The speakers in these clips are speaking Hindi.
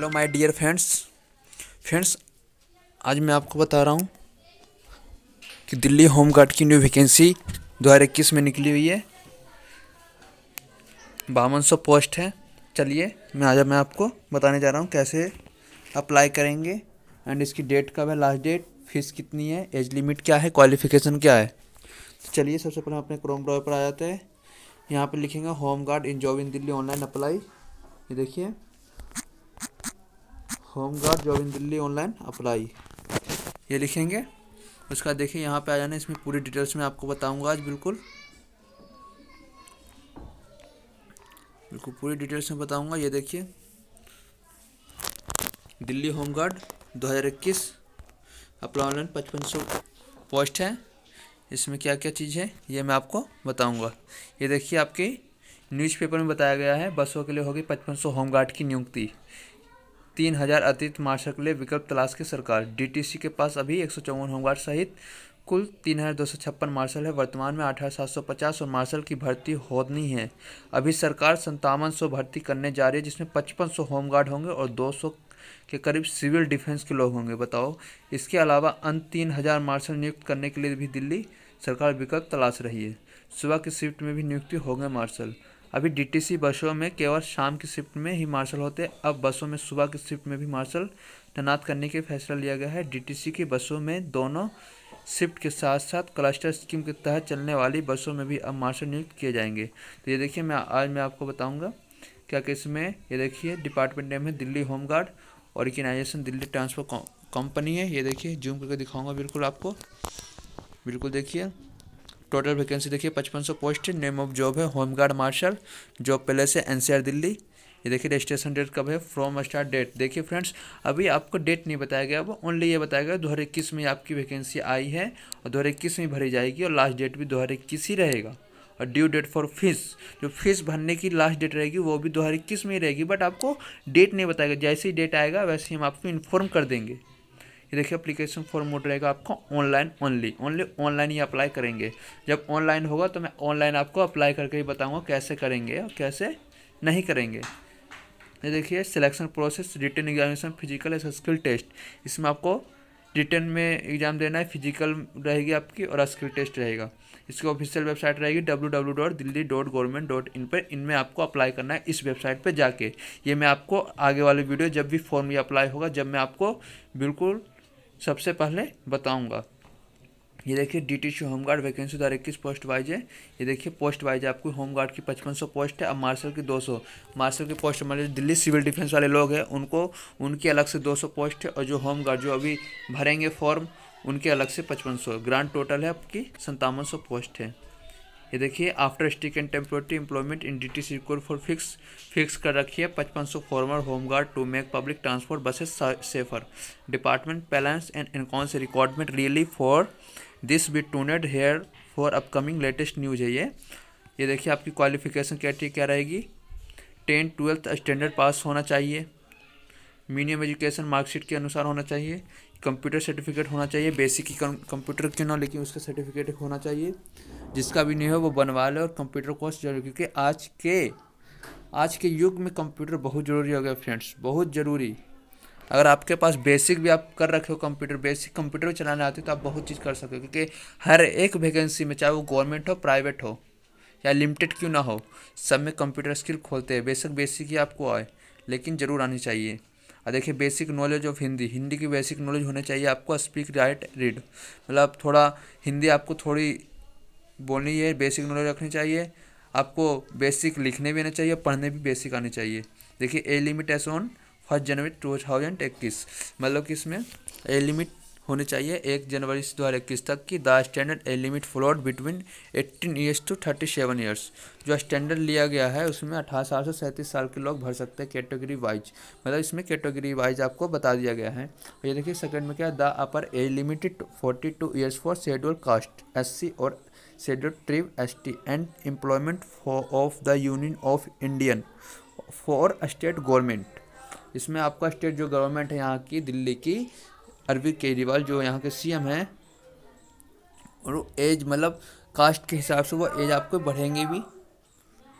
hello my dear friends friends आज मैं आपको बता रहा हूँ कि दिल्ली होम गार्ड की न्यू वैकेंसी दो हज़ार इक्कीस में निकली हुई है बावन सौ पोस्ट है चलिए मैं आज मैं आपको बताने जा रहा हूँ कैसे अप्लाई करेंगे एंड इसकी डेट कब है लास्ट डेट फीस कितनी है एज लिमिट क्या है क्वालिफिकेशन क्या है तो चलिए सबसे पहले अपने क्रोम ब्राउज़र पर आ जाते हैं यहाँ पर लिखेंगे home guard in job in Delhi online apply ये देखिए home guard job in Delhi online apply ये लिखेंगे उसका देखिए यहाँ पे आ जाना इसमें पूरी डिटेल्स में आपको बताऊंगा आज बिल्कुल बिल्कुल पूरी डिटेल्स में बताऊंगा ये देखिए दिल्ली होम गार्ड दो हज़ार इक्कीस अप्लाई ऑनलाइन पचपन सौ पोस्ट है इसमें क्या क्या चीज़ है ये मैं आपको बताऊंगा ये देखिए आपके न्यूज़पेपर में बताया गया है बसों के लिए होगी पचपन सौ होम गार्ड की नियुक्ति तीन हजार अतिरिक्त मार्शल के लिए विकल्प तलाश की सरकार डीटीसी के पास अभी एक सौ चौवन होमगार्ड सहित कुल तीन हज़ार दो सौ छप्पन मार्शल है वर्तमान में आठ हज़ार सात सौ पचास और मार्शल की भर्ती होनी है अभी सरकार संतावन सौ भर्ती करने जा रही है जिसमें पचपन सौ होमगार्ड होंगे और दो सौ के करीब सिविल डिफेंस के लोग होंगे बताओ इसके अलावा अन्य तीन हज़ार मार्शल नियुक्त करने के लिए भी दिल्ली सरकार विकल्प तलाश रही है सुबह की शिफ्ट में भी नियुक्ति होंगे मार्शल अभी डीटीसी बसों में केवल शाम की शिफ्ट में ही मार्शल होते अब बसों में सुबह की शिफ्ट में भी मार्शल तैनात करने के फैसला लिया गया है डीटीसी की बसों में दोनों शिफ्ट के साथ साथ क्लस्टर स्कीम के तहत चलने वाली बसों में भी अब मार्शल नियुक्त किए जाएंगे तो ये देखिए मैं आज मैं आपको बताऊँगा क्या कि इसमें ये देखिए डिपार्टमेंट नेम है Delhi home guard organisation Delhi transport company है ये देखिए जूम करके दिखाऊँगा बिल्कुल आपको बिल्कुल देखिए टोटल वैकेंसी देखिए पचपन सौ पोस्ट नेम ऑफ जॉब है home guard marshal job place है एनसीआर दिल्ली ये देखिए रजिस्ट्रेशन डेट कब है फ्रॉम स्टार्ट डेट देखिए फ्रेंड्स अभी आपको डेट नहीं बताया गया अब ओनली ये बताया गया दो इक्कीस में आपकी वैकेंसी आई है और दो इक्कीस में भरी जाएगी और लास्ट डेट भी दो इक्कीस ही रहेगा और ड्यू डेट फॉर फीस जो फीस भरने की लास्ट डेट रहेगी वो भी दो में ही रहेगी बट आपको डेट नहीं बताएगा जैसे ही डेट आएगा वैसे ही हम आपको इन्फॉर्म कर देंगे ये देखिए अप्लीकेशन फॉर्म मोड रहेगा आपको ऑनलाइन ओनली ओनली ऑनलाइन ही अप्लाई करेंगे जब ऑनलाइन होगा तो मैं ऑनलाइन आपको अप्लाई करके ही बताऊँगा कैसे करेंगे और कैसे नहीं करेंगे ये देखिए selection process written examination physical एस स्किल टेस्ट इसमें आपको रिटर्न में एग्जाम देना है फिजिकल रहेगी आपकी और स्किल टेस्ट रहेगा इसकी ऑफिशियल वेबसाइट रहेगी W W dot Delhi dot government dot in पर इनमें आपको अप्लाई करना है इस वेबसाइट पर जाके ये मैं आपको आगे वाले वीडियो जब भी फॉर्म ये अप्लाई होगा जब मैं आपको बिल्कुल सबसे पहले बताऊंगा ये देखिए D T C home guard vacancy दो हज़ार इक्कीस पोस्ट वाइज है ये देखिए पोस्ट वाइज आपको होम गार्ड की पचपन सौ पोस्ट है अब मार्शल की दो सौ मार्शल की पोस्ट मान लीजिए दिल्ली सिविल डिफेंस वाले लोग हैं उनको उनकी अलग से दो सौ पोस्ट है और जो होम गार्ड जो अभी भरेंगे फॉर्म उनके अलग से पचपन सौ ग्रांड टोटल है आपकी संतावन सौ पोस्ट है ये देखिए after stick and temporary employment in D T C code for fix fix कर रखी है पचपन सौ former home guard to make public transport buses safer department balance and encouragement really for this be tuned here for upcoming latest news है ये ये देखिए आपकी क्वालिफिकेशन क्या क्या रहेगी टेंथ ट्वेल्थ स्टैंडर्ड पास होना चाहिए मिनिमम एजुकेशन मार्कशीट के अनुसार होना चाहिए कंप्यूटर सर्टिफिकेट होना चाहिए बेसिक ही कंप्यूटर क्यों ना लेकिन उसका सर्टिफिकेट होना चाहिए जिसका भी नहीं हो वो बनवा ले और कंप्यूटर कोर्स जरूर क्योंकि आज के आज के युग में कंप्यूटर बहुत ज़रूरी हो गया फ्रेंड्स बहुत ज़रूरी अगर आपके पास बेसिक भी आप कर रखे हो कंप्यूटर बेसिक कंप्यूटर भी चलाना आते हो तो आप बहुत चीज़ कर सकते हो क्योंकि हर एक वैकेंसी में चाहे वो गवर्नमेंट हो प्राइवेट हो या लिमिटेड क्यों ना हो सब में कंप्यूटर स्किल खोलते हैं बेसिक बेसिक ही आपको आए लेकिन ज़रूर आनी चाहिए और देखिए basic knowledge of Hindi Hindi की बेसिक नॉलेज होनी चाहिए आपको स्पीक राइट रीड मतलब थोड़ा हिंदी आपको थोड़ी बोलनी है बेसिक नॉलेज रखनी चाहिए आपको बेसिक लिखने भी आना चाहिए पढ़ने भी बेसिक आने चाहिए देखिए age limit as on first January two thousand इक्कीस मतलब कि इसमें ए लिमिट होनी चाहिए एक जनवरी दो हज़ार इक्कीस तक की the standard age limit float between eighteen years to thirty seven years जो स्टैंडर्ड लिया गया है उसमें अठारह साल से सैंतीस साल के लोग भर सकते हैं कैटेगरी वाइज मतलब इसमें कैटेगरी वाइज आपको बता दिया गया है और ये देखिए सेकंड में क्या the upper age limited forty two years for schedule castes और schedule tribes and employment of the union of Indian for state government इसमें आपका स्टेट जो गवर्नमेंट है यहाँ की दिल्ली की अरविंद केजरीवाल जो यहाँ के सीएम हैं और एज मतलब कास्ट के हिसाब से वो एज आपको बढ़ेंगे भी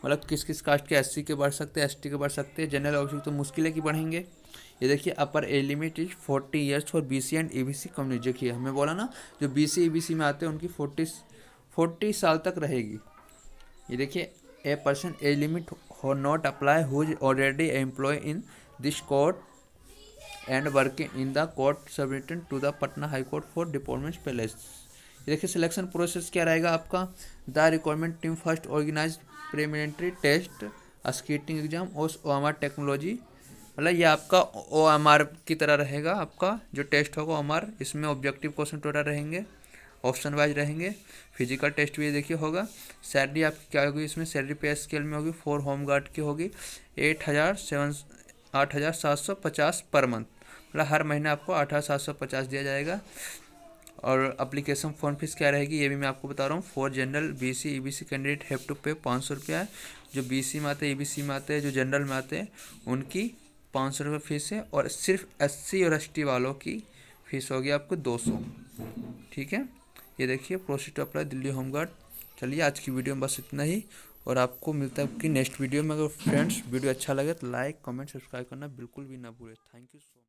मतलब किस किस कास्ट के एससी के बढ़ सकते हैं एसटी के बढ़ सकते हैं जनरल ऑफिस तो मुश्किल है कि बढ़ेंगे ये देखिए upper age limit is forty years for C and B C community देखिए हमें बोला ना जो B C A B C में आते हैं उनकी फोर्टी फोर्टी साल तक रहेगी ये देखिए a person age limit who not apply whose already employ in this court and working in the court submitted to the Patna high court for department palace देखिए सिलेक्शन प्रोसेस क्या रहेगा आपका the requirement team first organise preliminary test skating exam और ओ एम आर टेक्नोलॉजी मतलब ये आपका ओ एम आर की तरह रहेगा आपका जो टेस्ट होगा ओ एम आर इसमें ऑब्जेक्टिव क्वेश्चन टोटल रहेंगे ऑप्शन वाइज रहेंगे फिजिकल टेस्ट भी देखिए होगा सैलरी आपकी क्या होगी इसमें सैलरी पे स्केल में होगी फोर होम गार्ड की होगी एट हज़ार सेवन आठ हज़ार सात सौ पचास पर मंथ मतलब हर महीना आपको अठारह सात सौ पचास दिया जाएगा और अप्लीकेशन फॉर्म फीस क्या रहेगी ये भी मैं आपको बता रहा हूँ for general B B C candidate have to pay पाँच सौ रुपया जो बी सी में आते हैं बी e सी में आते हैं जो जनरल में आते हैं उनकी पाँच सौ रुपये फीस है और सिर्फ एस सी और एस टी वालों की फीस होगी आपको दो सौ ठीक है ये देखिए process to apply Delhi home guard चलिए आज की वीडियो में बस इतना ही और आपको मिलता है कि नेक्स्ट वीडियो में अगर फ्रेंड्स वीडियो अच्छा लगे तो लाइक कमेंट सब्सक्राइब करना बिल्कुल भी ना भूलें थैंक यू सो